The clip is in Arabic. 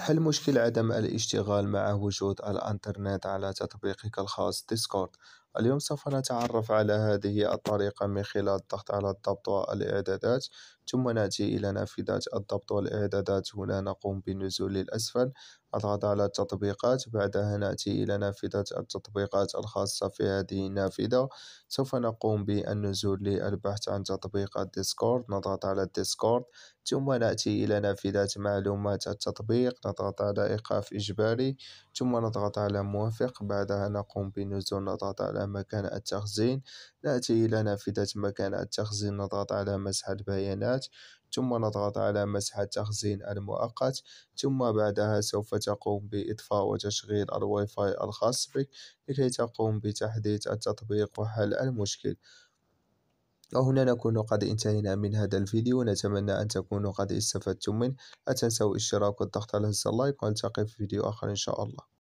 حل مشكل عدم الاشتغال مع وجود الإنترنت على تطبيقك الخاص ديسكورد اليوم سوف نتعرف على هذه الطريقة من خلال الضغط على الضبط والإعدادات ثم نأتي إلى نافذة الضبط والإعدادات هنا نقوم بالنزول للأسفل أضغط على التطبيقات بعدها نأتي إلى نافذة التطبيقات الخاصة في هذه النافذة سوف نقوم بالنزول للبحث عن تطبيق الديسكورد نضغط على الديسكورد ثم نأتي إلى نافذة معلومات التطبيق نضغط على إيقاف إجباري ثم نضغط على موافق بعدها نقوم بالنزول نضغط على مكان التخزين نأتي إلى نافذة مكان التخزين نضغط على مسح البيانات ثم نضغط على مسح التخزين المؤقت ثم بعدها سوف تقوم بإطفاء وتشغيل الواي فاي الخاص بك لكي تقوم بتحديث التطبيق وحل المشكل وهنا نكون قد انتهينا من هذا الفيديو نتمنى أن تكونوا قد استفدتم منه لا تنسوا الاشتراك والضغط على زر اللايك ونلتقي في فيديو آخر إن شاء الله